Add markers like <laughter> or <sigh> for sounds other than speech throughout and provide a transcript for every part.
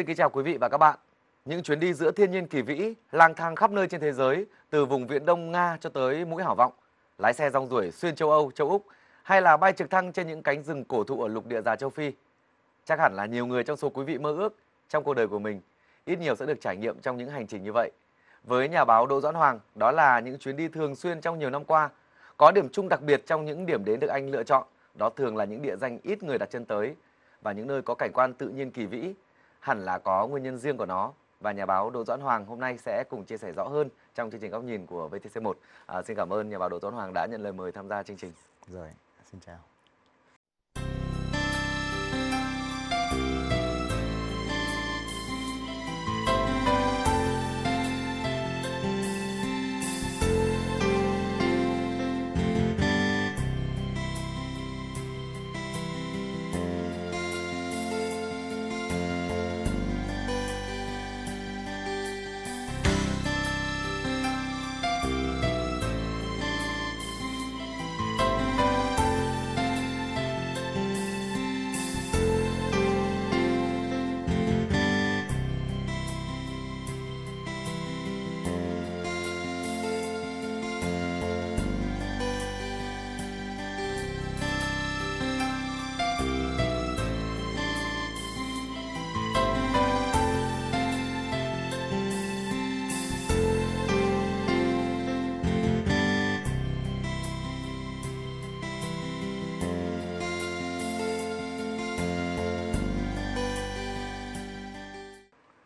Xin kính chào quý vị và các bạn. Những chuyến đi giữa thiên nhiên kỳ vĩ, lang thang khắp nơi trên thế giới, từ vùng Viễn Đông Nga cho tới mũi Hảo Vọng, lái xe rong ruổi xuyên châu Âu, châu Úc, hay là bay trực thăng trên những cánh rừng cổ thụ ở lục địa già châu Phi. Chắc hẳn là nhiều người trong số quý vị mơ ước trong cuộc đời của mình, ít nhiều sẽ được trải nghiệm trong những hành trình như vậy. Với nhà báo Đỗ Doãn Hoàng, đó là những chuyến đi thường xuyên trong nhiều năm qua, có điểm chung đặc biệt trong những điểm đến được anh lựa chọn, đó thường là những địa danh ít người đặt chân tới và những nơi có cảnh quan tự nhiên kỳ vĩ, hẳn là có nguyên nhân riêng của nó và nhà báo Đỗ Doãn Hoàng hôm nay sẽ cùng chia sẻ rõ hơn trong chương trình góc nhìn của VTC1. À, xin cảm ơn nhà báo Đỗ Doãn Hoàng đã nhận lời mời tham gia chương trình. Rồi, xin chào.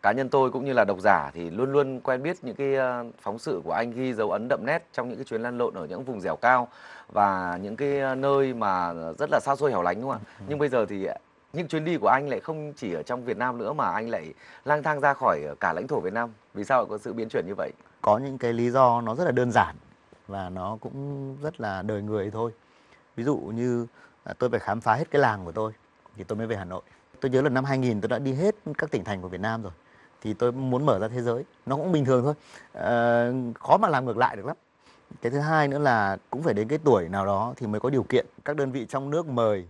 cá nhân tôi cũng như là độc giả thì luôn luôn quen biết những cái ờ, phóng sự của anh ghi dấu ấn đậm nét trong những cái chuyến lăn lộn ở những vùng dẻo cao và những cái ờ, nơi mà rất là xa xôi hẻo lánh đúng không ạ ừ. nhưng bây giờ thì ờ, những chuyến đi của anh lại không chỉ ở trong Việt Nam nữa mà anh lại lang thang ra khỏi cả lãnh thổ Việt Nam vì sao lại có sự biến chuyển như vậy có những cái lý do nó rất là đơn giản và nó cũng rất là đời người thôi ví dụ như à, tôi phải khám phá hết cái làng của tôi thì tôi mới về Hà Nội tôi nhớ là năm 2000 tôi đã đi hết các tỉnh thành của Việt Nam rồi thì tôi muốn mở ra thế giới nó cũng bình thường thôi à, khó mà làm ngược lại được lắm cái thứ hai nữa là cũng phải đến cái tuổi nào đó thì mới có điều kiện các đơn vị trong nước mời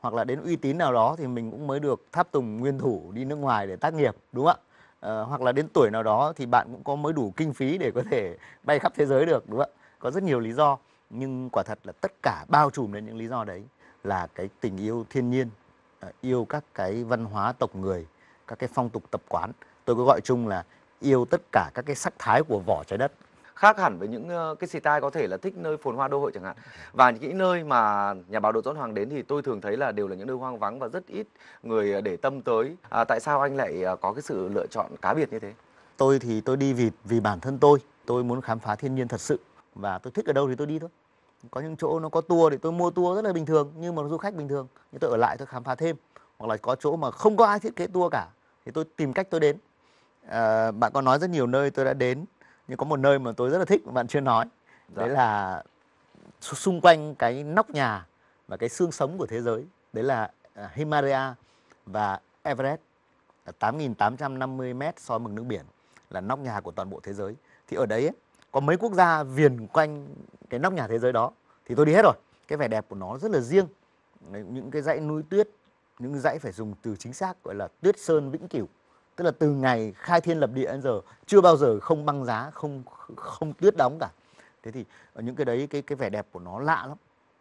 hoặc là đến uy tín nào đó thì mình cũng mới được tháp tùng nguyên thủ đi nước ngoài để tác nghiệp đúng không ạ à, hoặc là đến tuổi nào đó thì bạn cũng có mới đủ kinh phí để có thể <laughs> bay khắp thế giới được đúng không ạ có rất nhiều lý do nhưng quả thật là tất cả bao trùm lên những lý do đấy là cái tình yêu thiên nhiên ờ, yêu các cái văn hóa tộc người các cái phong tục tập quán tôi có gọi chung là yêu tất cả các cái sắc thái của vỏ trái đất khác hẳn với những ờ, cái xì tai có thể là thích nơi phồn hoa đô hội chẳng hạn và những cái nơi mà nhà báo Đỗ Tuấn Hoàng đến thì tôi thường thấy là đều là những nơi hoang vắng và rất ít người ờ, để tâm tới à, tại sao anh lại ờ, có cái sự lựa chọn cá biệt như thế tôi thì tôi đi vì vì bản thân tôi tôi muốn khám phá thiên nhiên thật sự và tôi thích ở đâu thì tôi đi thôi có những chỗ nó có tour thì tôi mua tour rất là bình thường như một du khách bình thường nhưng tôi ở lại tôi khám phá thêm hoặc là có chỗ mà không có ai thiết kế tour cả thì tôi tìm cách tôi đến à, bạn có nói rất nhiều nơi tôi đã đến nhưng có một nơi mà tôi rất là thích mà bạn chưa nói dạ. đấy là xung quanh cái nóc nhà và cái xương sống của thế giới đấy là à, Himalaya và Everest 8.850 mét so với mực nước biển là nóc nhà của toàn bộ thế giới thì ở đấy ấy, có mấy quốc gia viền quanh cái nóc nhà thế giới đó thì tôi đi hết rồi cái vẻ đẹp của nó rất là riêng những cái dãy núi tuyết những dãy phải dùng từ chính xác gọi là tuyết sơn vĩnh cửu tức là từ ngày khai thiên lập địa đến giờ chưa bao giờ không băng giá không không tuyết đóng cả thế thì ở những cái đấy cái cái vẻ đẹp của nó lạ lắm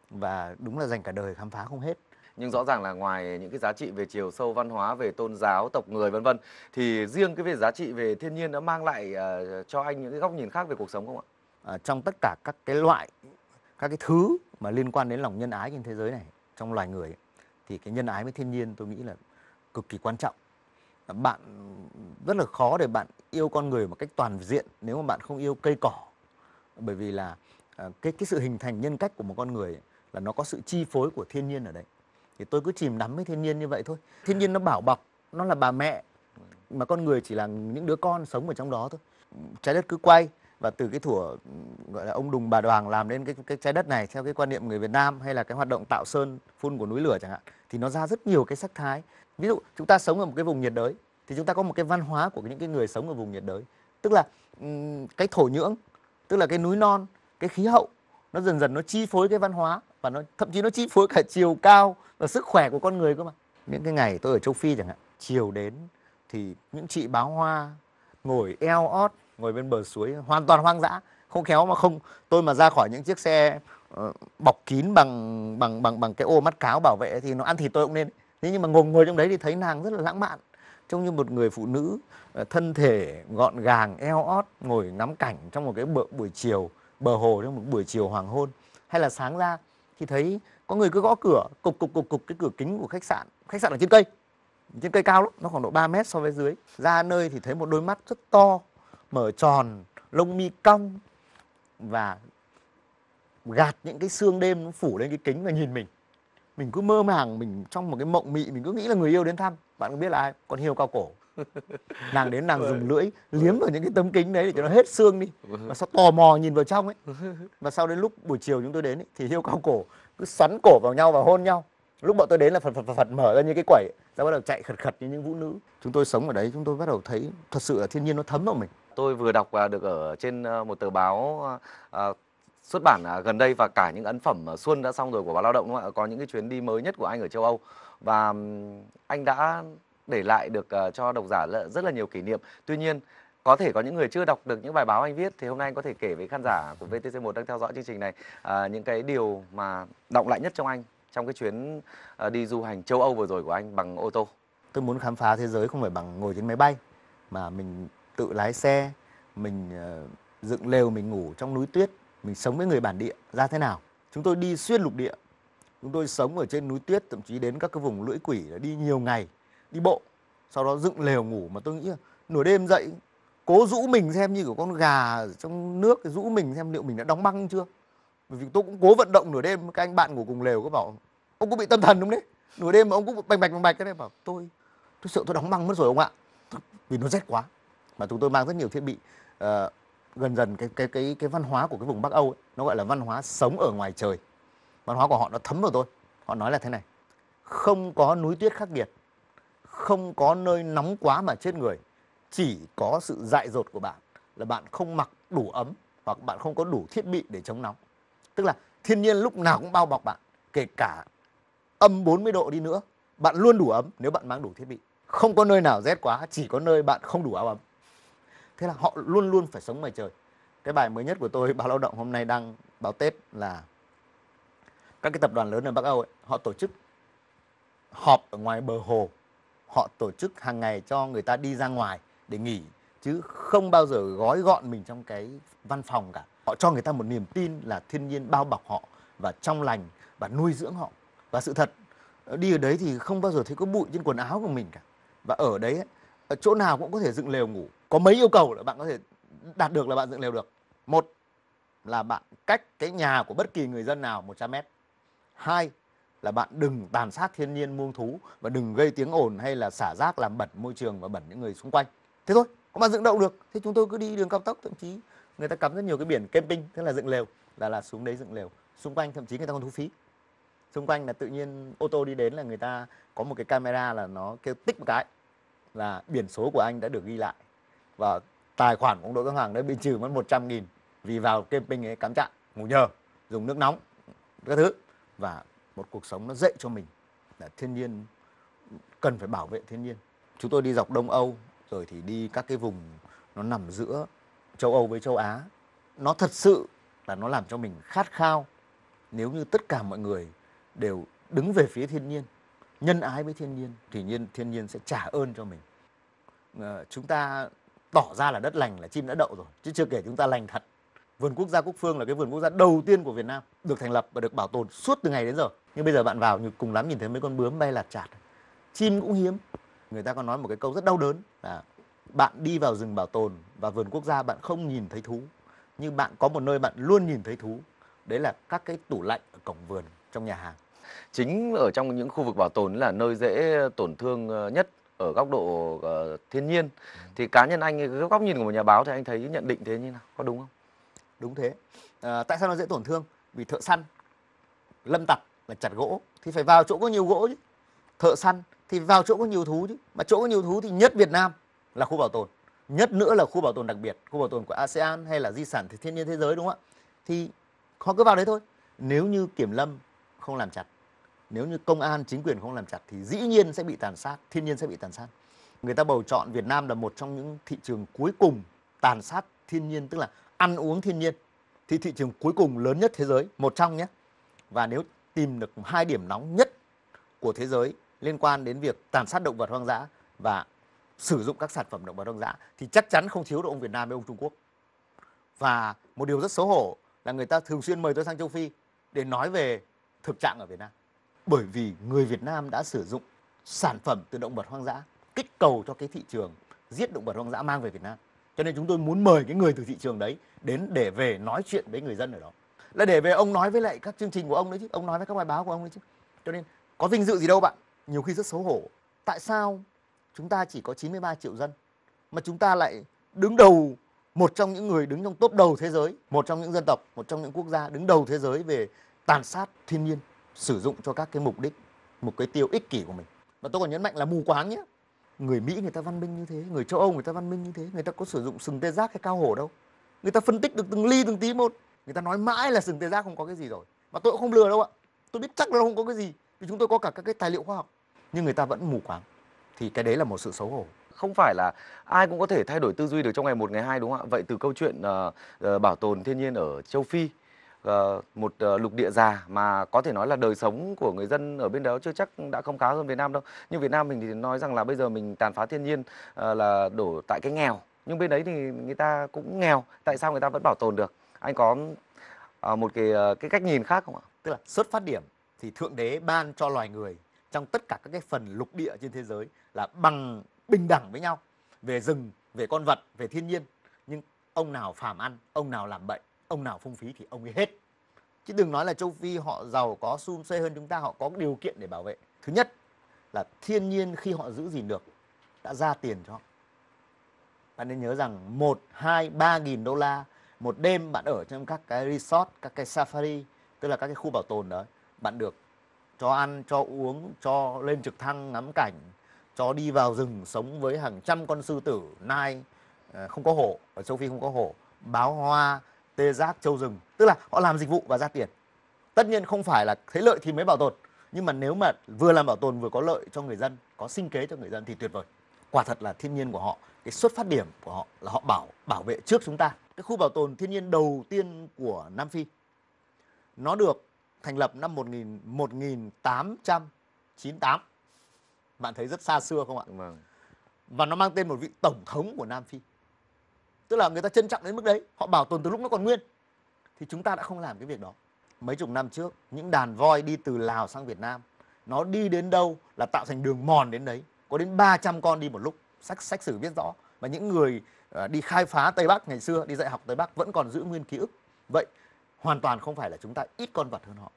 và đúng là dành cả đời khám phá không hết nhưng rõ ràng là ngoài những cái giá trị về chiều sâu văn hóa về tôn giáo tộc người vân vân thì riêng cái về giá trị về thiên nhiên đã mang lại uh, cho anh những cái góc nhìn khác về cuộc sống không ạ à, trong tất cả các cái loại các cái thứ mà liên quan đến lòng nhân ái trên thế giới này trong loài người thì cái nhân ái với thiên nhiên tôi nghĩ là cực kỳ quan trọng bạn rất là khó để bạn yêu con người một cách toàn diện nếu mà bạn không yêu cây cỏ bởi vì là à, cái cái sự hình thành nhân cách của một con người là nó có sự chi phối của thiên nhiên ở đấy thì tôi cứ chìm đắm với thiên nhiên như vậy thôi thiên nhiên nó bảo bọc nó là bà mẹ mà con người chỉ là những đứa con sống ở trong đó thôi trái đất cứ quay và từ cái thủa gọi là ông đùng bà đoàn làm nên cái cái trái đất này theo cái quan niệm người Việt Nam hay là cái hoạt động tạo sơn phun của núi lửa chẳng hạn thì nó ra rất nhiều cái sắc thái ví dụ chúng ta sống ở một cái vùng nhiệt đới thì chúng ta có một cái văn hóa của những cái người sống ở vùng nhiệt đới tức là cái thổ nhưỡng tức là cái núi non cái khí hậu nó dần dần nó chi phối cái văn hóa và nó thậm chí nó chi phối cả chiều cao và sức khỏe của con người cơ mà những cái ngày tôi ở châu phi chẳng hạn chiều đến thì những chị báo hoa ngồi eo ót ngồi bên bờ suối hoàn toàn hoang dã không khéo mà không tôi mà ra khỏi những chiếc xe uh, bọc kín bằng bằng bằng bằng cái ô mắt cáo bảo vệ thì nó ăn thịt tôi cũng nên thế nhưng mà ngồi ngồi trong đấy thì thấy nàng rất là lãng mạn trông như một người phụ nữ uh, thân thể gọn gàng eo ót ngồi ngắm cảnh trong một cái bữa, buổi chiều bờ hồ trong một buổi chiều hoàng hôn hay là sáng ra thì thấy có người cứ gõ cửa cục cục cục cục cái cửa kính của khách sạn khách sạn ở trên cây trên cây cao lắm nó khoảng độ 3 mét so với dưới ra nơi thì thấy một đôi mắt rất to mở tròn lông mi cong và gạt những cái xương đêm nó phủ lên cái kính và nhìn mình mình cứ mơ màng mình trong một cái mộng mị mình cứ nghĩ là người yêu đến thăm bạn có biết là ai con hiêu cao cổ <laughs> nàng đến nàng dùng vâng. lưỡi liếm vào những cái tấm kính đấy để cho nó vâng. hết xương đi vâng. và sau tò mò nhìn vào trong ấy <laughs> và sau đến lúc buổi chiều chúng tôi đến ấy, thì hiêu cao cổ cứ xoắn cổ vào nhau và hôn nhau lúc bọn tôi đến là phật phật phật mở ra như cái quẩy ra bắt đầu chạy khật khật như những vũ nữ chúng tôi sống ở đấy chúng tôi bắt đầu thấy thật sự là thiên nhiên nó thấm vào mình Tôi vừa đọc à, được ở trên ờ, một tờ báo ờ, ờ, xuất bản à, gần đây và cả những ấn phẩm xuân đã xong rồi của báo lao động đúng không ạ? Có những cái chuyến đi mới nhất của anh ở châu Âu và anh đã để lại được cho độc giả rất là nhiều kỷ niệm. Tuy nhiên có thể có những người chưa đọc được những bài báo anh viết thì hôm nay anh có thể kể với khán giả của VTC1 đang theo dõi chương trình này những cái điều mà động lại nhất trong anh trong cái chuyến đi du hành châu Âu vừa rồi của anh bằng ô tô. Tôi muốn khám phá thế giới không phải bằng ngồi trên máy bay mà mình tự lái xe mình ờ, dựng lều mình ngủ trong núi tuyết mình sống với người bản địa ra thế nào chúng tôi đi xuyên lục địa chúng tôi sống ở trên núi tuyết thậm chí đến các cái vùng lưỡi quỷ đi nhiều ngày đi bộ sau đó dựng lều ngủ mà tôi nghĩ là nửa đêm dậy cố rũ mình xem như của con gà trong nước rũ mình xem liệu mình đã đóng băng chưa bởi vì tôi cũng cố vận động nửa đêm các anh bạn ngủ cùng lều có bảo ông cũng bị tâm thần đúng đấy nửa đêm mà ông cũng bành bạch bành bạch cái này bảo tôi tôi sợ tôi đóng băng mất rồi ông ạ vì nó rét quá mà chúng tôi mang rất nhiều thiết bị uh, gần dần cái cái cái cái văn hóa của cái vùng Bắc Âu ấy, nó gọi là văn hóa sống ở ngoài trời văn hóa của họ nó thấm vào tôi họ nói là thế này không có núi tuyết khắc nghiệt không có nơi nóng quá mà chết người chỉ có sự dại dột của bạn là bạn không mặc đủ ấm hoặc bạn không có đủ thiết bị để chống nóng tức là thiên nhiên lúc nào cũng bao bọc bạn kể cả âm 40 độ đi nữa bạn luôn đủ ấm nếu bạn mang đủ thiết bị không có nơi nào rét quá chỉ có nơi bạn không đủ áo ấm thế là họ luôn luôn phải sống ngoài trời cái bài mới nhất của tôi <laughs> báo lao động hôm nay đăng báo tết là các cái tập đoàn lớn ở bắc âu ấy, họ tổ chức họp ở ngoài bờ hồ họ tổ chức hàng ngày cho người ta đi ra ngoài để nghỉ chứ không bao giờ gói gọn mình trong cái văn phòng cả họ cho người ta một niềm tin là thiên nhiên bao bọc họ và trong lành và nuôi dưỡng họ và sự thật ờ, đi ở đấy thì không bao giờ thấy có bụi trên quần áo của mình cả và ở đấy ở chỗ nào cũng có thể dựng lều ngủ có mấy yêu cầu là bạn có thể đạt được là bạn dựng lều được một là bạn cách cái nhà của bất kỳ người dân nào 100 mét hai là bạn đừng tàn sát thiên nhiên muông thú và đừng gây tiếng ồn hay là xả rác làm bẩn môi trường và bẩn những người xung quanh thế thôi có bạn dựng đậu được thế chúng tôi cứ đi đường cao tốc thậm chí người ta cắm rất nhiều cái biển camping thế là dựng lều là là xuống đấy dựng lều xung quanh thậm chí người ta còn thu phí xung quanh là tự nhiên ô tô đi đến là người ta có một cái camera là nó kêu tích một cái là biển số của anh đã được ghi lại và tài khoản của ông Đỗ Văn Hoàng đấy bị trừ mất 100 nghìn vì vào camping ấy cắm trại ngủ nhờ dùng nước nóng các thứ và một cuộc sống nó dạy cho mình là thiên nhiên cần phải bảo vệ thiên nhiên chúng tôi đi dọc Đông Âu rồi thì đi các cái vùng nó nằm giữa châu Âu với châu Á nó thật sự là nó làm cho mình khát khao nếu như tất cả mọi người đều đứng về phía thiên nhiên nhân ái với thiên nhiên thì nhiên thiên nhiên sẽ trả ơn cho mình ờ, chúng ta tỏ ra là đất lành là chim đã đậu rồi chứ chưa kể chúng ta lành thật vườn quốc gia quốc phương là cái vườn quốc gia đầu tiên của việt nam được thành lập và được bảo tồn suốt từ ngày đến giờ nhưng bây giờ bạn vào như cùng lắm nhìn thấy mấy con bướm bay lạt chạt chim cũng hiếm người ta còn nói một cái câu rất đau đớn là bạn đi vào rừng bảo tồn và vườn quốc gia bạn không nhìn thấy thú nhưng bạn có một nơi bạn luôn nhìn thấy thú đấy là các cái tủ lạnh ở cổng vườn trong nhà hàng chính ở trong những khu vực bảo tồn là nơi dễ tổn thương ờ, nhất ở góc độ uh, thiên nhiên thì cá nhân anh góc nhìn của một nhà báo thì anh thấy nhận định thế như nào có đúng không đúng thế à, tại sao nó dễ tổn thương vì thợ săn lâm tặc là chặt gỗ thì phải vào chỗ có nhiều gỗ chứ thợ săn thì vào chỗ có nhiều thú chứ mà chỗ có nhiều thú thì nhất Việt Nam là khu bảo tồn nhất nữa là khu bảo tồn đặc biệt khu bảo tồn của ASEAN hay là di sản thiên nhiên thế giới đúng không ạ thì họ cứ vào đấy thôi nếu như kiểm lâm không làm chặt nếu như công an chính quyền không làm chặt thì dĩ nhiên sẽ bị tàn sát thiên nhiên sẽ bị tàn sát người ta bầu chọn Việt Nam là một trong những thị trường cuối cùng tàn sát thiên nhiên tức là ăn uống thiên nhiên thì thị trường cuối cùng lớn nhất thế giới một trong nhé và nếu tìm được hai điểm nóng nhất của thế giới liên quan đến việc tàn sát động vật hoang dã và sử dụng các sản phẩm động vật hoang dã thì chắc chắn không thiếu được ông Việt Nam với ông Trung Quốc và một điều rất xấu hổ là người ta thường xuyên mời tôi sang châu Phi để nói về thực trạng ở Việt Nam bởi vì người Việt Nam đã sử dụng sản phẩm từ động vật hoang dã kích cầu cho cái thị trường giết động vật hoang dã mang về Việt Nam. Cho nên chúng tôi muốn mời cái người từ thị trường đấy đến để về nói chuyện với người dân ở đó. Là để về ông nói với lại các chương trình của ông đấy chứ, ông nói với các bài báo của ông đấy chứ. Cho nên có vinh dự gì đâu bạn, nhiều khi rất xấu hổ. Tại sao chúng ta chỉ có 93 triệu dân mà chúng ta lại đứng đầu một trong những người đứng trong top đầu thế giới, một trong những dân tộc, một trong những quốc gia đứng đầu thế giới về tàn sát thiên nhiên sử dụng cho các cái mục đích một cái tiêu ích kỷ của mình và tôi còn nhấn mạnh là mù quáng nhé người mỹ người ta văn minh như thế người châu âu người ta văn minh như thế người ta có sử dụng sừng tê giác hay cao hổ đâu người ta phân tích được từng ly từng tí một người ta nói mãi là sừng tê giác không có cái gì rồi và tôi cũng không lừa đâu ạ tôi biết chắc là không có cái gì vì chúng tôi có cả các cái tài liệu khoa học nhưng người ta vẫn mù quáng thì cái đấy là một sự xấu hổ không phải là ai cũng có thể thay đổi tư duy được trong ngày một ngày hai đúng không ạ vậy từ câu chuyện uh, uh, bảo tồn thiên nhiên ở châu phi Ờ, một ờ, lục địa già mà có thể nói là đời sống của người dân ở bên đó chưa chắc đã không khá hơn Việt Nam đâu. Nhưng Việt Nam mình thì nói rằng là bây giờ mình tàn phá thiên nhiên ờ, là đổ tại cái nghèo. Nhưng bên đấy thì người ta cũng nghèo, tại sao người ta vẫn bảo tồn được? Anh có một cái cái cách nhìn khác không ạ? Tức là xuất phát điểm thì thượng đế ban cho loài người trong tất cả các cái phần lục địa trên thế giới là bằng bình đẳng với nhau về rừng, về con vật, về thiên nhiên. Nhưng ông nào phàm ăn, ông nào làm bệnh ông nào phung phí thì ông ấy hết chứ đừng nói là châu phi họ giàu có sum suê hơn chúng ta họ có điều kiện để bảo vệ thứ nhất là thiên nhiên khi họ giữ gìn được đã ra tiền cho họ bạn nên nhớ rằng một hai ba nghìn đô la một đêm bạn ở trong các cái resort các cái safari tức là các cái khu bảo tồn đó bạn được cho ăn cho uống cho lên trực thăng ngắm cảnh cho đi vào rừng sống với hàng trăm con sư tử nai ờ, không có hổ ở châu phi không có hổ báo hoa tê giác châu rừng tức là họ làm dịch vụ và ra tiền tất nhiên không phải là thế lợi thì mới bảo tồn nhưng mà nếu mà vừa làm bảo tồn vừa có lợi cho người dân có sinh kế cho người dân thì tuyệt vời quả thật là thiên nhiên của họ cái xuất phát điểm của họ là họ bảo bảo vệ trước chúng ta cái khu bảo tồn thiên nhiên đầu tiên của Nam Phi nó được thành lập năm 1000 1898 bạn thấy rất xa xưa không ạ vâng. và nó mang tên một vị tổng thống của Nam Phi tức là người ta trân trọng đến mức đấy họ bảo tồn từ lúc nó còn nguyên thì chúng ta đã không làm cái việc đó mấy chục năm trước những đàn voi đi từ lào sang việt nam nó đi đến đâu là tạo thành đường mòn đến đấy có đến 300 con đi một lúc sách sách sử viết rõ và những người ờ, đi khai phá tây bắc ngày xưa đi dạy học tây bắc vẫn còn giữ nguyên ký ức vậy hoàn toàn không phải là chúng ta ít con vật hơn họ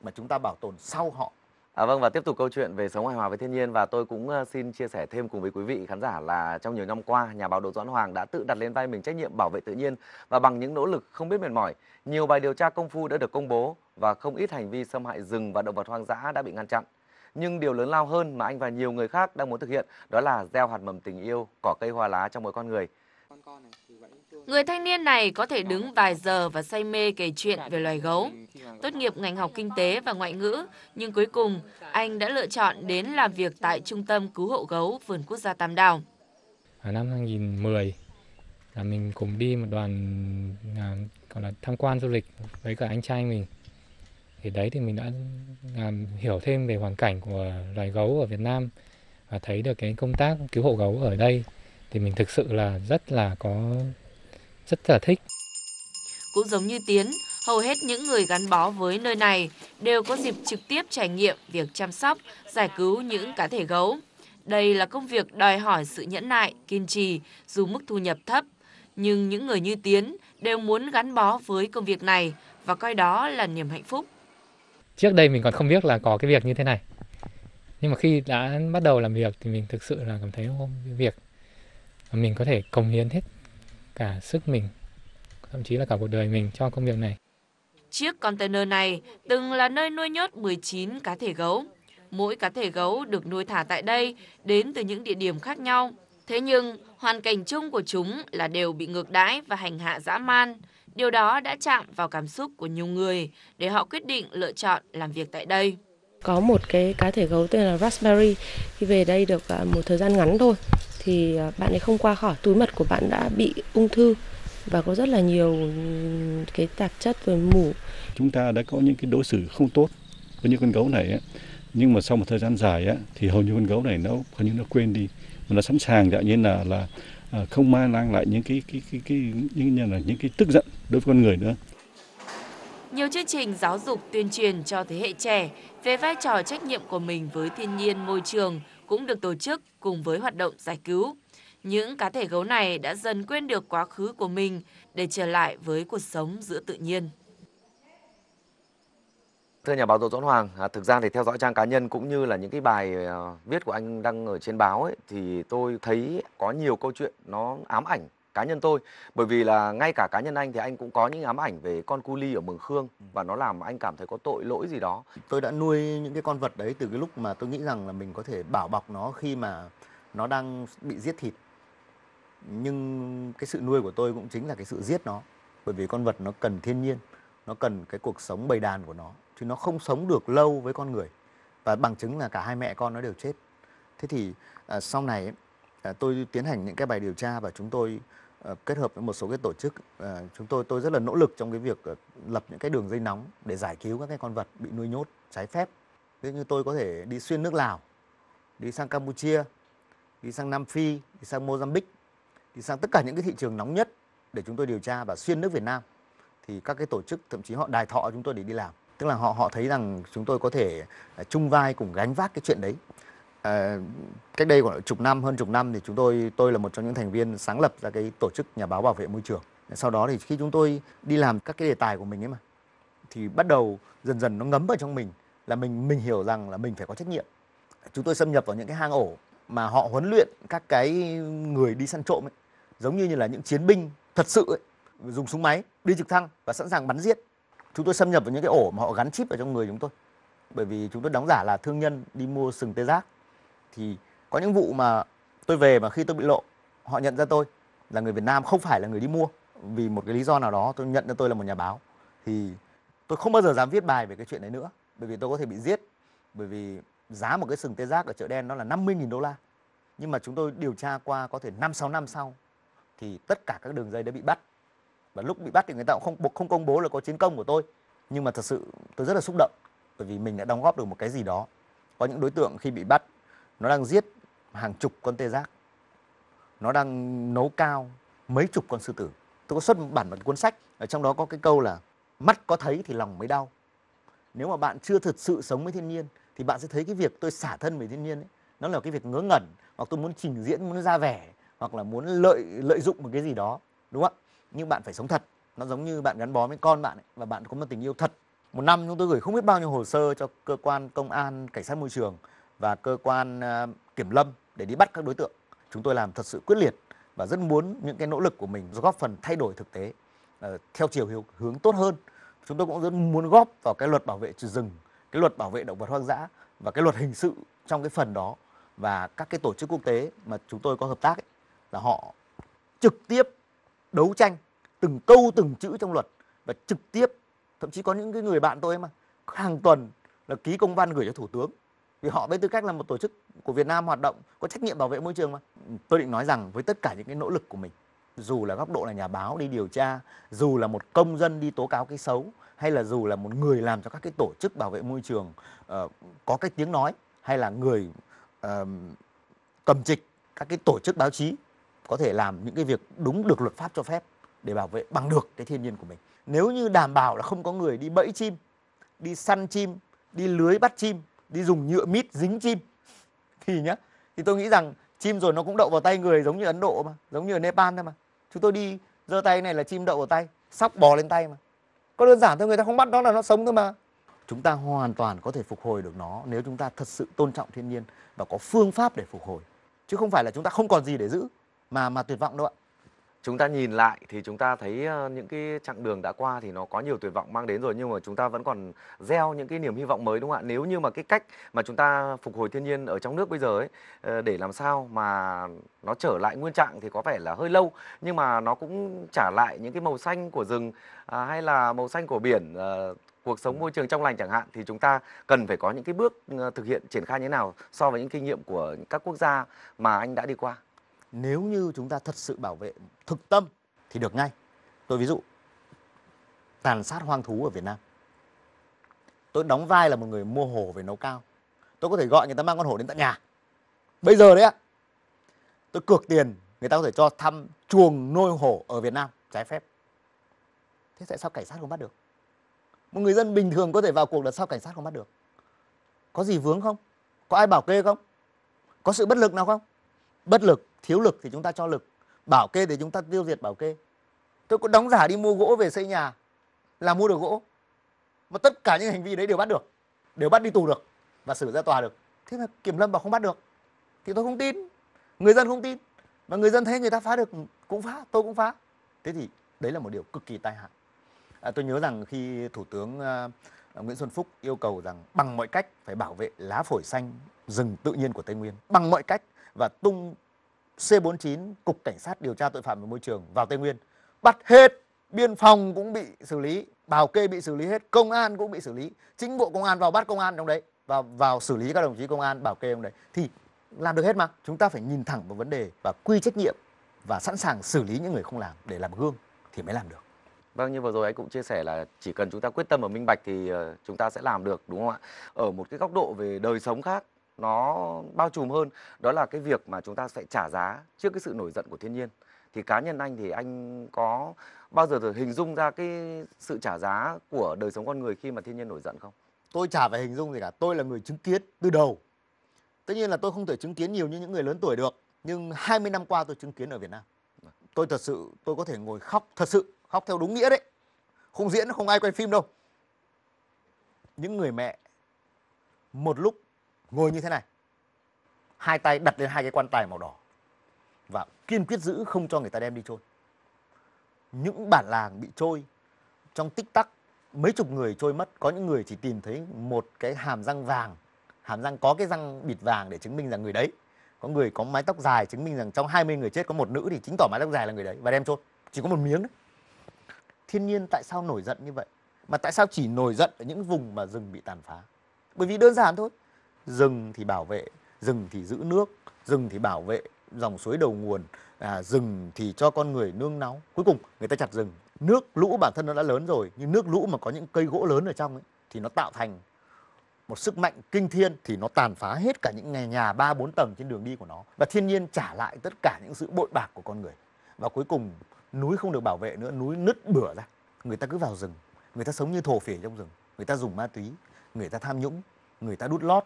mà chúng ta bảo tồn sau họ À, vâng và tiếp tục câu chuyện về sống hài hòa với thiên nhiên và tôi cũng ờ, xin chia sẻ thêm cùng với quý vị khán giả là trong nhiều năm qua nhà báo Đỗ Doãn Hoàng đã tự đặt lên vai mình trách nhiệm bảo vệ tự nhiên và bằng những nỗ lực không biết mệt mỏi nhiều bài điều tra công phu đã được công bố và không ít hành vi xâm hại rừng và động vật hoang dã đã bị ngăn chặn nhưng điều lớn lao hơn mà anh và nhiều người khác đang muốn thực hiện đó là gieo hạt mầm tình yêu cỏ cây hoa lá trong mỗi con người. Con con này. Người thanh niên này có thể đứng vài giờ và say mê kể chuyện về loài gấu. Tốt nghiệp ngành học kinh tế và ngoại ngữ, nhưng cuối cùng anh đã lựa chọn đến làm việc tại Trung tâm Cứu hộ Gấu Vườn Quốc gia Tam Đảo. Ở năm 2010 là mình cùng đi một đoàn à, còn là tham quan du lịch với cả anh trai mình. Thì đấy thì mình đã làm hiểu thêm về hoàn cảnh của loài gấu ở Việt Nam và thấy được cái công tác cứu hộ gấu ở đây thì mình thực sự là rất là có rất là thích. Cũng giống như Tiến, hầu hết những người gắn bó với nơi này đều có dịp trực tiếp trải nghiệm việc chăm sóc, giải cứu những cá thể gấu. Đây là công việc đòi hỏi sự nhẫn nại, kiên trì dù mức thu nhập thấp, nhưng những người như Tiến đều muốn gắn bó với công việc này và coi đó là niềm hạnh phúc. Trước đây mình còn không biết là có cái việc như thế này. Nhưng mà khi đã bắt đầu làm việc thì mình thực sự là cảm thấy hôm việc mình có thể cống hiến hết cả sức mình thậm chí là cả cuộc đời mình cho công việc này. Chiếc container này từng là nơi nuôi nhốt 19 cá thể gấu. Mỗi cá thể gấu được nuôi thả tại đây đến từ những địa điểm khác nhau. Thế nhưng, hoàn cảnh chung của chúng là đều bị ngược đãi và hành hạ dã man. Điều đó đã chạm vào cảm xúc của nhiều người để họ quyết định lựa chọn làm việc tại đây. Có một cái cá thể gấu tên là Raspberry khi về đây được à, một thời gian ngắn thôi thì à, bạn ấy không qua khỏi túi mật của bạn đã bị ung thư và có rất là nhiều cái tạp chất rồi mủ. Chúng ta đã có những cái đối xử không tốt với những con gấu này ấy. nhưng mà sau một thời gian dài ấy, thì hầu như con gấu này nó hầu như nó quên đi mà nó sẵn sàng dạng như là là à, không mang lại những cái cái cái cái những như là những cái tức giận đối với con người nữa. Nhiều chương trình giáo dục tuyên truyền cho thế hệ trẻ về vai trò trách nhiệm của mình với thiên nhiên môi trường cũng được tổ chức cùng với hoạt động giải cứu. Những cá thể gấu này đã dần quên được quá khứ của mình để trở lại với cuộc sống giữa tự nhiên. Thưa nhà báo Đỗ Doãn Hoàng, à, thực ra thì theo dõi trang cá nhân cũng như là những cái bài à, viết của anh đăng ở trên báo ấy, thì tôi thấy có nhiều câu chuyện nó ám ảnh cá nhân tôi bởi vì là ngay cả cá nhân anh thì anh cũng có những ám ảnh về con cu ly ở mường khương ừ. và nó làm anh cảm thấy có tội lỗi gì đó tôi đã nuôi những cái con vật đấy từ cái lúc mà tôi nghĩ rằng là mình có thể bảo bọc nó khi mà nó đang bị giết thịt nhưng cái sự nuôi của tôi cũng chính là cái sự giết nó bởi vì con vật nó cần thiên nhiên nó cần cái cuộc sống bầy đàn của nó chứ nó không sống được lâu với con người và bằng chứng là cả hai mẹ con nó đều chết thế thì à, sau này à, tôi tiến hành những cái bài điều tra và chúng tôi Ờ, kết hợp với một số cái tổ chức ờ, chúng tôi tôi rất là nỗ lực trong cái việc ờ, lập những cái đường dây nóng để giải cứu các cái con vật bị nuôi nhốt trái phép. Ví như tôi có thể đi xuyên nước Lào, đi sang Campuchia, đi sang Nam Phi, đi sang Mozambique, đi sang tất cả những cái thị trường nóng nhất để chúng tôi điều tra và xuyên nước Việt Nam thì các cái tổ chức thậm chí họ đài thọ chúng tôi để đi làm tức là họ họ thấy rằng chúng tôi có thể chung vai cùng gánh vác cái chuyện đấy Ờ, cách đây khoảng chục năm hơn chục năm thì chúng tôi tôi là một trong những thành viên sáng lập ra cái tổ chức nhà báo bảo vệ môi trường sau đó thì khi chúng tôi đi làm các cái đề tài của mình ấy mà thì bắt đầu dần dần nó ngấm vào trong mình là mình mình hiểu rằng là mình phải có trách nhiệm chúng tôi xâm nhập vào những cái hang ổ mà họ huấn luyện các cái người đi săn trộm ấy giống như như là những chiến binh thật sự ấy, dùng súng máy đi trực thăng và sẵn sàng bắn giết chúng tôi xâm nhập vào những cái ổ mà họ gắn chip vào trong người chúng tôi bởi vì chúng tôi đóng giả là thương nhân đi mua sừng tê giác thì có những vụ mà tôi về mà khi tôi bị lộ họ nhận ra tôi là người Việt Nam không phải là người đi mua vì một cái lý do nào đó tôi nhận ra tôi là một nhà báo thì tôi không bao giờ dám viết bài về cái chuyện đấy nữa bởi vì tôi có thể bị giết bởi vì giá một cái sừng tê giác ở chợ đen nó là 50.000 đô la nhưng mà chúng tôi điều tra qua có thể 5 6 năm sau thì tất cả các đường dây đã bị bắt và lúc bị bắt thì người ta cũng không không công bố là có chiến công của tôi nhưng mà thật sự tôi rất là xúc động bởi vì mình đã đóng góp được một cái gì đó có những đối tượng khi bị bắt nó đang giết hàng chục con tê giác nó đang nấu cao mấy chục con sư tử tôi có xuất bản một cuốn sách ở trong đó có cái câu là mắt có thấy thì lòng mới đau nếu mà bạn chưa thực sự sống với thiên nhiên thì bạn sẽ thấy cái việc tôi xả thân về thiên nhiên ấy, nó là cái việc ngớ ngẩn hoặc tôi muốn trình diễn muốn ra vẻ hoặc là muốn lợi lợi dụng một cái gì đó đúng không ạ nhưng bạn phải sống thật nó giống như bạn gắn bó với con bạn ấy, và bạn có một tình yêu thật một năm chúng tôi gửi không biết bao nhiêu hồ sơ cho cơ quan công an cảnh sát môi trường và cơ quan ờ, kiểm lâm để đi bắt các đối tượng. Chúng tôi làm thật sự quyết liệt và rất muốn những cái nỗ lực của mình góp phần thay đổi thực tế ờ, theo chiều hướng tốt hơn. Chúng tôi cũng rất muốn góp vào cái luật bảo vệ rừng, cái luật bảo vệ động vật hoang dã và cái luật hình sự trong cái phần đó và các cái tổ chức quốc tế mà chúng tôi có hợp tác ấy, là họ trực tiếp đấu tranh từng câu từng chữ trong luật và trực tiếp thậm chí có những cái người bạn tôi mà hàng tuần là ký công văn gửi cho thủ tướng vì họ với tư cách là một tổ chức của Việt Nam hoạt động có trách nhiệm bảo vệ môi trường mà tôi định nói rằng với tất cả những cái nỗ lực của mình dù là góc độ là nhà báo đi điều tra dù là một công dân đi tố cáo cái xấu hay là dù là một người làm cho các cái tổ chức bảo vệ môi trường uh, có cái tiếng nói hay là người uh, cầm trịch các cái tổ chức báo chí có thể làm những cái việc đúng được luật pháp cho phép để bảo vệ bằng được cái thiên nhiên của mình nếu như đảm bảo là không có người đi bẫy chim đi săn chim đi lưới bắt chim đi dùng nhựa mít dính chim thì nhá thì tôi nghĩ rằng chim rồi nó cũng đậu vào tay người giống như ấn độ mà giống như ở nepal thôi mà chúng tôi đi giơ tay này là chim đậu vào tay sóc bò lên tay mà có đơn giản thôi người ta không bắt nó là nó sống thôi mà chúng ta hoàn toàn có thể phục hồi được nó nếu chúng ta thật sự tôn trọng thiên nhiên và có phương pháp để phục hồi chứ không phải là chúng ta không còn gì để giữ mà mà tuyệt vọng đâu ạ chúng ta nhìn lại thì chúng ta thấy ờ, những cái chặng đường đã qua thì nó có nhiều tuyệt vọng mang đến rồi nhưng mà chúng ta vẫn còn gieo những cái niềm hy vọng mới đúng không ạ nếu như mà cái cách mà chúng ta phục hồi thiên nhiên ở trong nước bây giờ ấy ờ, để làm sao mà nó trở lại nguyên trạng thì có vẻ là hơi lâu nhưng mà nó cũng trả lại những cái màu xanh của rừng à, hay là màu xanh của biển ờ, cuộc sống môi trường trong lành chẳng hạn thì chúng ta cần phải có những cái bước thực hiện triển khai như thế nào so với những kinh nghiệm của các quốc gia mà anh đã đi qua nếu như chúng ta thật sự bảo vệ thực tâm thì được ngay tôi ví dụ tàn sát hoang thú ở việt nam tôi đóng vai là một người mua hổ về nấu cao tôi có thể gọi người ta mang con hổ đến tận nhà bây giờ đấy ạ tôi cược tiền người ta có thể cho thăm chuồng nuôi hổ ở việt nam trái phép thế tại sao cảnh sát không bắt được một người dân bình thường có thể vào cuộc là sao cảnh sát không bắt được có gì vướng không có ai bảo kê không có sự bất lực nào không bất lực thiếu lực thì chúng ta cho lực bảo kê để chúng ta tiêu diệt bảo kê tôi có đóng giả đi mua gỗ về xây nhà là mua được gỗ và tất cả những hành vi đấy đều bắt được đều bắt đi tù được và xử ra tòa được thế mà kiểm lâm bảo không bắt được thì tôi không tin người dân không tin mà người dân thấy người ta phá được cũng phá tôi cũng phá thế thì đấy là một điều cực kỳ tai hại à, tôi nhớ rằng khi thủ tướng à, Nguyễn Xuân Phúc yêu cầu rằng bằng mọi cách phải bảo vệ lá phổi xanh rừng tự nhiên của Tây Nguyên bằng mọi cách và tung C49 Cục Cảnh sát điều tra tội phạm về môi trường vào Tây Nguyên bắt hết biên phòng cũng bị xử lý bảo kê bị xử lý hết công an cũng bị xử lý chính bộ công an vào bắt công an trong đấy và vào xử lý các đồng chí công an bảo kê trong đấy thì làm được hết mà chúng ta phải nhìn thẳng vào vấn đề và quy trách nhiệm và sẵn sàng xử lý những người không làm để làm gương thì mới làm được Vâng, như vừa rồi anh cũng chia sẻ là chỉ cần chúng ta quyết tâm và minh bạch thì ờ, chúng ta sẽ làm được đúng không ạ? Ở một cái góc độ về đời sống khác nó bao trùm hơn đó là cái việc mà chúng ta sẽ trả giá trước cái sự nổi giận của thiên nhiên thì cá nhân anh thì anh có bao giờ thử hình dung ra cái sự trả giá của đời sống con người khi mà thiên nhiên nổi giận không tôi chả phải hình dung gì cả tôi là người chứng kiến từ đầu tất nhiên là tôi không thể chứng kiến nhiều như những người lớn tuổi được nhưng 20 năm qua tôi chứng kiến ở Việt Nam vâng. tôi thật sự tôi có thể ngồi khóc thật sự khóc theo đúng nghĩa đấy không diễn không ai quay phim đâu những người mẹ một lúc ngồi như thế này hai tay đặt lên hai cái quan tài màu đỏ và kiên quyết giữ không cho người ta đem đi chôn những bản làng bị trôi trong tích tắc mấy chục người trôi mất có những người chỉ tìm thấy một cái hàm răng vàng hàm răng có cái răng bịt vàng để chứng minh rằng người đấy có người có mái tóc dài chứng minh rằng trong 20 người chết có một nữ thì chính tỏ mái tóc dài là người đấy và đem chôn chỉ có một miếng đấy thiên nhiên tại sao nổi giận như vậy mà tại sao chỉ nổi giận ở những vùng mà rừng bị tàn phá bởi vì đơn giản thôi rừng thì bảo vệ rừng thì giữ nước rừng thì bảo vệ dòng suối đầu nguồn à, rừng thì cho con người nương náu cuối cùng người ta chặt rừng nước lũ bản thân nó đã lớn rồi nhưng nước lũ mà có những cây gỗ lớn ở trong ấy, thì nó tạo thành một sức mạnh kinh thiên thì nó tàn phá hết cả những nhà nhà ba bốn tầng trên đường đi của nó và thiên nhiên trả lại tất cả những sự bội bạc của con người và cuối cùng núi không được bảo vệ nữa núi nứt bửa ra người ta cứ vào rừng người ta sống như thổ phỉ trong rừng người ta dùng ma túy người ta tham nhũng người ta đút lót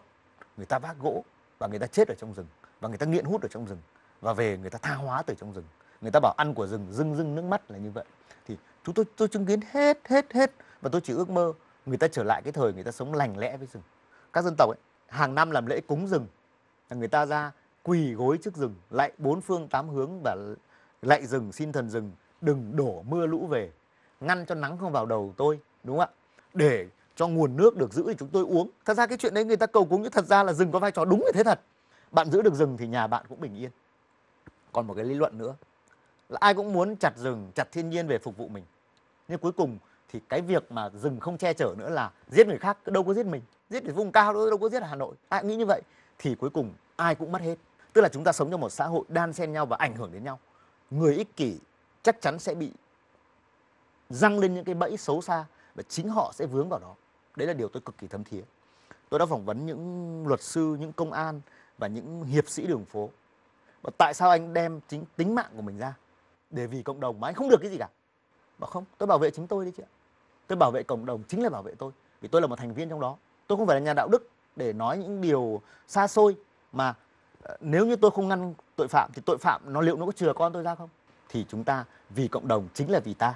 người ta vác gỗ và người ta chết ở trong rừng và người ta nghiện hút ở trong rừng và về người ta tha hóa từ trong rừng người ta bảo ăn của rừng rưng rưng nước mắt là như vậy thì chúng tôi tôi chứng kiến hết hết hết và tôi chỉ ước mơ người ta trở lại cái thời người ta sống lành lẽ với rừng các dân tộc ấy hàng năm làm lễ cúng rừng là người ta ra quỳ gối trước rừng lại bốn phương tám hướng và lạy rừng xin thần rừng đừng đổ mưa lũ về ngăn cho nắng không vào đầu tôi đúng không ạ để cho nguồn nước được giữ thì chúng tôi uống thật ra cái chuyện đấy người ta cầu cúng nhưng thật ra là rừng có vai trò đúng như thế thật bạn giữ được rừng thì nhà bạn cũng bình yên còn một cái lý luận nữa là ai cũng muốn chặt rừng chặt thiên nhiên về phục vụ mình nhưng cuối cùng thì cái việc mà rừng không che chở nữa là giết người khác đâu có giết mình giết ở vùng cao đâu đâu có giết ở hà nội ai cũng nghĩ như vậy thì cuối cùng ai cũng mất hết tức là chúng ta sống trong một xã hội đan xen nhau và ảnh hưởng đến nhau người ích kỷ chắc chắn sẽ bị răng lên những cái bẫy xấu xa và chính họ sẽ vướng vào đó Đấy là điều tôi cực kỳ thấm thía. Tôi đã phỏng vấn những luật sư, những công an và những hiệp sĩ đường phố. Và tại sao anh đem chính tính mạng của mình ra để vì cộng đồng mà anh không được cái gì cả? Bảo không, tôi bảo vệ chính tôi đấy chị ạ. Tôi bảo vệ cộng đồng chính là bảo vệ tôi vì tôi là một thành viên trong đó. Tôi không phải là nhà đạo đức để nói những điều xa xôi mà ờ, nếu như tôi không ngăn tội phạm thì tội phạm nó liệu nó có chừa con tôi ra không? Thì chúng ta vì cộng đồng chính là vì ta.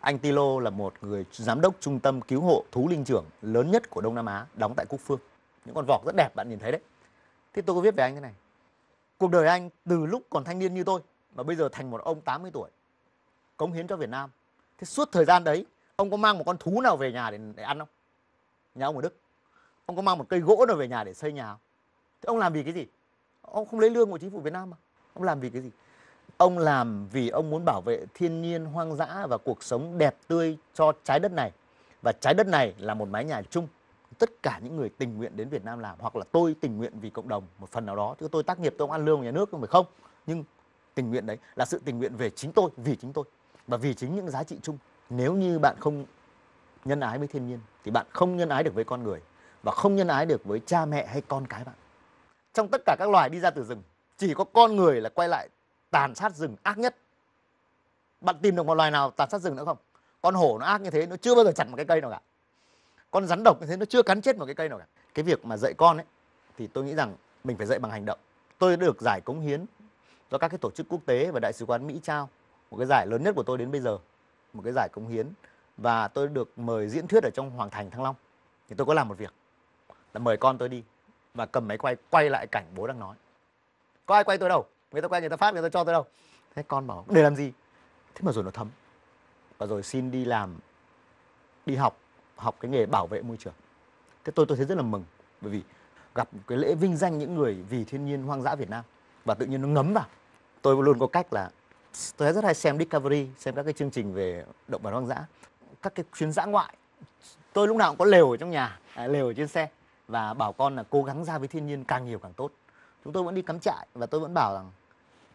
Anh Tilo là một người giám đốc trung tâm cứu hộ thú linh trưởng lớn nhất của Đông Nam Á, đóng tại Quốc Phương. Những con vọc rất đẹp bạn nhìn thấy đấy. Thì tôi có viết về anh thế này. Cuộc đời anh từ lúc còn thanh niên như tôi mà bây giờ thành một ông 80 tuổi, cống hiến cho Việt Nam. Thế suốt thời gian đấy, ông có mang một con thú nào về nhà để, để ăn không? Nhà ông ở Đức. Ông có mang một cây gỗ nào về nhà để xây nhà không? Thế ông làm vì cái gì? Ông không lấy lương của chính phủ Việt Nam mà. Ông làm vì cái gì? Ông làm vì ông muốn bảo vệ thiên nhiên hoang dã và cuộc sống đẹp tươi cho trái đất này. Và trái đất này là một mái nhà chung. Tất cả những người tình nguyện đến Việt Nam làm hoặc là tôi tình nguyện vì cộng đồng một phần nào đó. Chứ tôi tác nghiệp tôi không ăn lương của nhà nước không phải không. Nhưng tình nguyện đấy là sự tình nguyện về chính tôi, vì chính tôi và vì chính những giá trị chung. Nếu như bạn không nhân ái với thiên nhiên thì bạn không nhân ái được với con người và không nhân ái được với cha mẹ hay con cái bạn. Trong tất cả các loài đi ra từ rừng, chỉ có con người là quay lại tàn sát rừng ác nhất bạn tìm được một loài nào tàn sát rừng nữa không con hổ nó ác như thế nó chưa bao giờ chặt một cái cây nào cả con rắn độc như thế nó chưa cắn chết một cái cây nào cả cái việc mà dạy con ấy thì tôi nghĩ rằng mình phải dạy bằng hành động tôi được giải cống hiến do các cái tổ chức quốc tế và đại sứ quán mỹ trao một cái giải lớn nhất của tôi đến bây giờ một cái giải cống hiến và tôi được mời diễn thuyết ở trong hoàng thành thăng long thì tôi có làm một việc là mời con tôi đi và cầm máy quay quay lại cảnh bố đang nói có ai quay tôi đâu người ta quen người ta phát người ta cho tôi đâu thế con bảo để làm gì thế mà rồi nó thấm và rồi xin đi làm đi học học cái nghề bảo vệ môi trường thế tôi tôi thấy rất là mừng bởi vì gặp cái lễ vinh danh những người vì thiên nhiên hoang dã Việt Nam và tự nhiên nó ngấm vào tôi luôn có cách là tôi rất hay xem Discovery xem các cái chương trình về động vật hoang dã các cái chuyến dã ngoại tôi lúc nào cũng có lều ở trong nhà à, lều ở trên xe và bảo con là cố gắng ra với thiên nhiên càng nhiều càng tốt chúng tôi vẫn đi cắm trại và tôi vẫn bảo rằng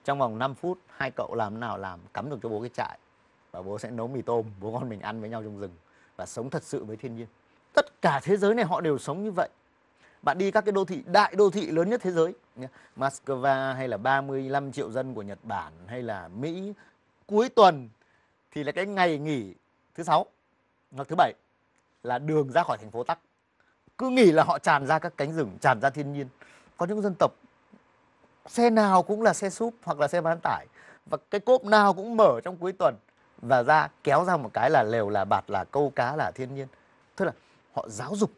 trong vòng 5 phút hai cậu làm nào làm cắm được cho bố cái trại và bố sẽ nấu mì tôm bố con mình ăn với nhau trong rừng và sống thật sự với thiên nhiên tất cả thế giới này họ đều sống như vậy bạn đi các cái đô thị đại đô thị lớn nhất thế giới Moscow hay là 35 triệu dân của Nhật Bản hay là Mỹ cuối tuần thì là cái ngày nghỉ thứ sáu hoặc thứ bảy là đường ra khỏi thành phố tắc cứ nghỉ là họ tràn ra các cánh rừng tràn ra thiên nhiên có những dân tộc xe nào cũng là xe súp hoặc là xe bán tải và cái cốp nào cũng mở trong cuối tuần và ra kéo ra một cái là lều là bạt là câu cá là thiên nhiên tức là họ giáo dục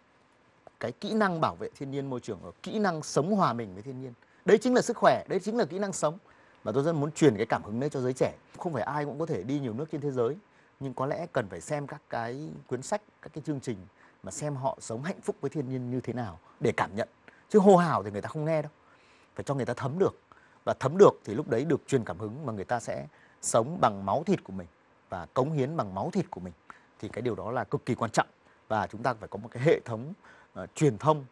cái kỹ năng bảo vệ thiên nhiên môi trường ở kỹ năng sống hòa mình với thiên nhiên đấy chính là sức khỏe đấy chính là kỹ năng sống mà tôi rất muốn truyền cái cảm hứng đấy cho giới trẻ không phải ai cũng có thể đi nhiều nước trên thế giới nhưng có lẽ cần phải xem các cái quyển sách các cái chương trình mà xem họ sống hạnh phúc với thiên nhiên như thế nào để cảm nhận chứ hô hào thì người ta không nghe đâu phải cho người ta thấm được và thấm được thì lúc đấy được truyền cảm hứng mà người ta sẽ sống bằng máu thịt của mình và cống hiến bằng máu thịt của mình thì cái điều đó là cực kỳ quan trọng và chúng ta phải có một cái hệ thống uh, truyền thông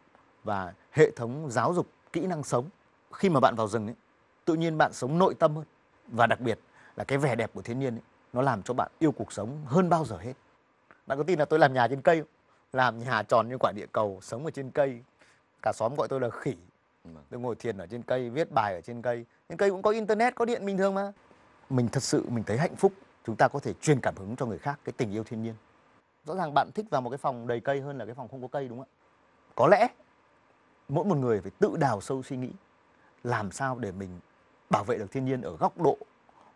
và hệ thống giáo dục kỹ năng sống khi mà bạn vào rừng ấy, tự nhiên bạn sống nội tâm hơn và đặc biệt là cái vẻ đẹp của thiên nhiên ấy, nó làm cho bạn yêu cuộc sống hơn bao giờ hết bạn có tin là tôi làm nhà trên cây không? làm nhà tròn như quả địa cầu sống ở trên cây cả xóm gọi tôi là khỉ Vâng. tôi ngồi thiền ở trên cây viết bài ở trên cây trên cây cũng có internet có điện bình thường mà mình thật sự mình thấy hạnh phúc chúng ta có thể truyền cảm hứng cho người khác cái tình yêu thiên nhiên rõ ràng bạn thích vào một cái phòng đầy cây hơn là cái phòng không có cây đúng không ạ có lẽ mỗi một người phải tự đào sâu suy nghĩ làm sao để mình bảo vệ được thiên nhiên ở góc độ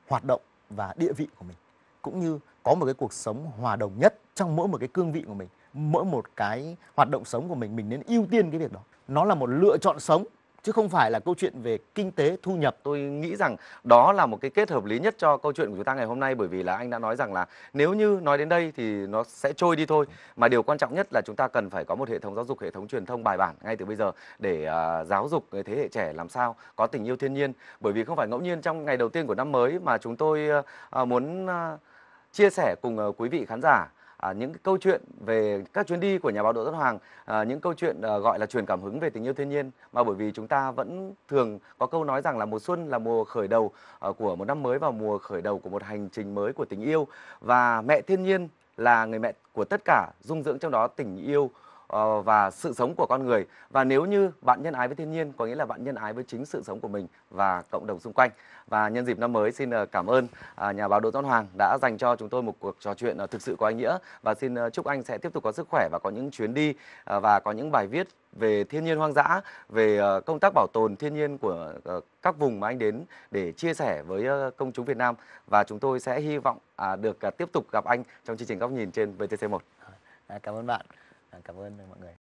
hoạt động và địa vị của mình cũng như có một cái cuộc sống hòa đồng nhất trong mỗi một cái cương vị của mình mỗi một cái hoạt động sống của mình mình nên ưu tiên cái việc đó nó là một lựa chọn sống chứ không phải là câu chuyện về kinh tế thu nhập tôi nghĩ rằng đó là một cái kết hợp lý nhất cho câu chuyện của chúng ta ngày hôm nay bởi vì là anh đã nói rằng là nếu như nói đến đây thì nó sẽ trôi đi thôi mà điều quan trọng nhất là chúng ta cần phải có một hệ thống giáo dục hệ thống truyền thông bài bản ngay từ bây giờ để uh, giáo dục thế hệ trẻ làm sao có tình yêu thiên nhiên bởi vì không phải ngẫu nhiên trong ngày đầu tiên của năm mới mà chúng tôi uh, muốn uh, chia sẻ cùng uh, quý vị khán giả à, những câu chuyện về các chuyến đi của nhà báo Đỗ Tất Hoàng, à, những câu chuyện à, gọi là truyền cảm hứng về tình yêu thiên nhiên mà bởi vì chúng ta vẫn thường có câu nói rằng là mùa xuân là mùa khởi đầu à, của một năm mới và mùa khởi đầu của một hành trình mới của tình yêu và mẹ thiên nhiên là người mẹ của tất cả dung dưỡng trong đó tình yêu Ờ, và sự sống của con người và nếu như bạn nhân ái với thiên nhiên có nghĩa là bạn nhân ái với chính sự sống của mình và cộng đồng xung quanh và nhân dịp năm mới xin ờ, cảm ơn à, nhà báo Đỗ Tôn Hoàng đã dành cho chúng tôi một cuộc trò chuyện ờ, thực sự có ý nghĩa và xin chúc anh sẽ tiếp tục có sức khỏe và có những chuyến đi và có những bài viết về thiên nhiên hoang dã, về công tác bảo tồn thiên nhiên của các vùng mà anh đến để chia sẻ với công chúng Việt Nam và chúng tôi sẽ hy vọng à, được à, tiếp tục gặp anh trong chương trình góc nhìn trên VTC1. Cảm ơn bạn. Vâng, cảm ơn mọi người